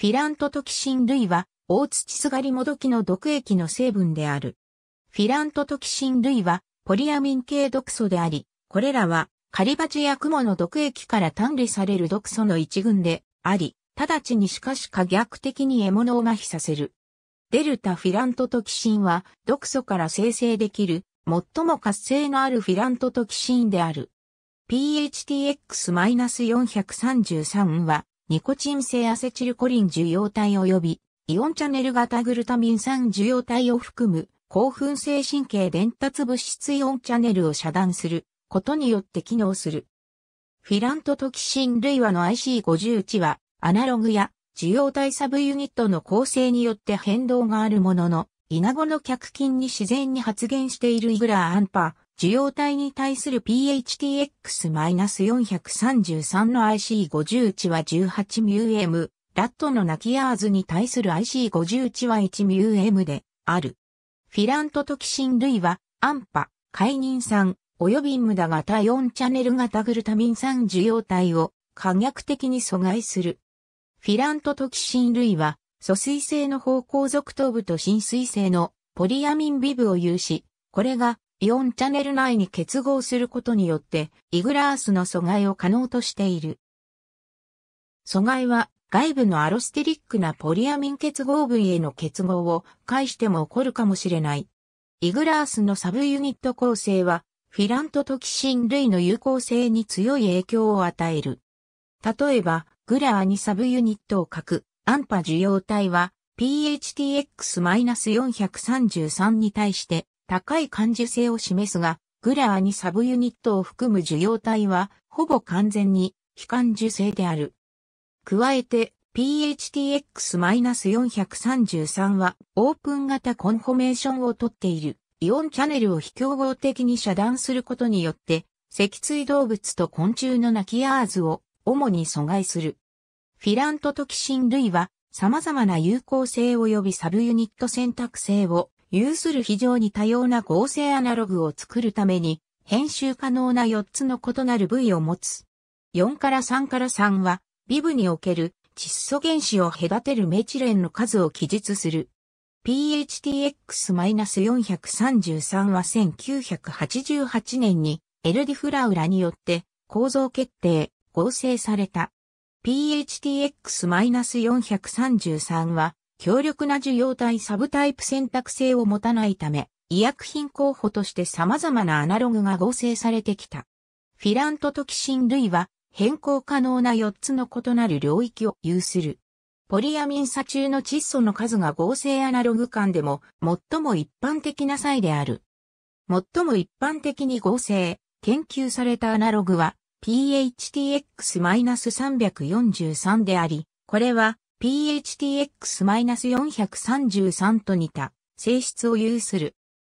フィラントトキシン類は、大土すがりもどきの毒液の成分である。フィラントトキシン類は、ポリアミン系毒素であり、これらは、カリバチやクモの毒液から単理される毒素の一群であり、直ちにしかし可逆的に獲物を麻痺させる。デルタフィラントトキシンは、毒素から生成できる、最も活性のあるフィラントトキシンである。PHTX-433 は、ニコチン性アセチルコリン受容体及び、イオンチャネル型グルタミン酸受容体を含む、興奮性神経伝達物質イオンチャネルを遮断することによって機能する。フィラントトキシン類和の i c 5 1は、アナログや受容体サブユニットの構成によって変動があるものの、イナゴの脚筋に自然に発現しているイグラーアンパ受容体に対する PHTX-433 の IC50 値は 18μm、ラットのナキアーズに対する IC50 値は 1μm である。フィラントトキシン類は、アンパ、カイニン酸、及び無駄型4チャネル型グルタミン酸受容体を可逆的に阻害する。フィラントトキシン類は、疎水性の方向属頭部と浸水性のポリアミンビブを有し、これがイオンチャンネル内に結合することによって、イグラースの阻害を可能としている。阻害は、外部のアロステリックなポリアミン結合部への結合を介しても起こるかもしれない。イグラースのサブユニット構成は、フィラントトキシン類の有効性に強い影響を与える。例えば、グラーにサブユニットを書く、アンパ受容体は、PHTX-433 に対して、高い感受性を示すが、グラーにサブユニットを含む受容体は、ほぼ完全に非感受性である。加えて、PHTX-433 は、オープン型コンフォメーションをとっている、イオンチャネルを非競合的に遮断することによって、脊椎動物と昆虫のナキアーズを主に阻害する。フィラントトキシン類は様々な有効性及びサブユニット選択性を有する非常に多様な合成アナログを作るために、編集可能な4つの異なる部位を持つ。4から3から3は、ビブにおける窒素原子を隔てるメチレンの数を記述する。PHTX-433 は1988年にエルディフラウラによって構造決定、合成された。PHTX-433 は強力な受容体サブタイプ選択性を持たないため、医薬品候補として様々なアナログが合成されてきた。フィラントトキシン類は変更可能な4つの異なる領域を有する。ポリアミンサ中の窒素の数が合成アナログ間でも最も一般的な際である。最も一般的に合成、研究されたアナログは PHTX-343 であり、これは PHTX-433 と似た性質を有する。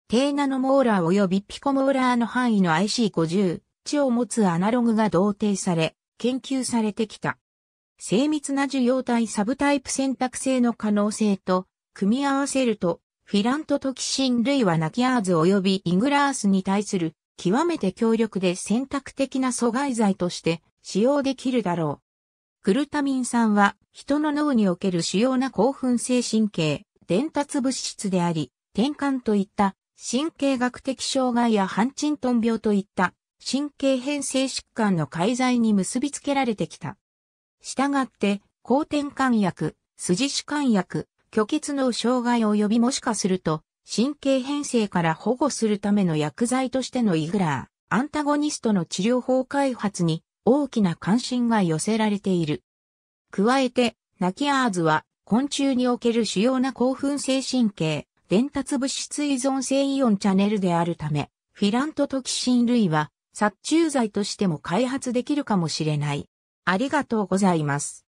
低ナノモーラー及びピコモーラーの範囲の IC50 値を持つアナログが同定され、研究されてきた。精密な受容体サブタイプ選択性の可能性と組み合わせると、フィラントトキシン類はナキアーズ及びイグラースに対する極めて強力で選択的な阻害剤として使用できるだろう。グルタミン酸は人の脳における主要な興奮性神経、伝達物質であり、転換といった神経学的障害やハンチントン病といった神経変性疾患の介在に結びつけられてきた。したがって、抗転換薬、筋弛緩薬、虚血脳障害及びもしかすると、神経変性から保護するための薬剤としてのイグラー、アンタゴニストの治療法開発に大きな関心が寄せられている。加えて、ナキアーズは昆虫における主要な興奮性神経、伝達物質依存性イオンチャネルであるため、フィラントトキシン類は殺虫剤としても開発できるかもしれない。ありがとうございます。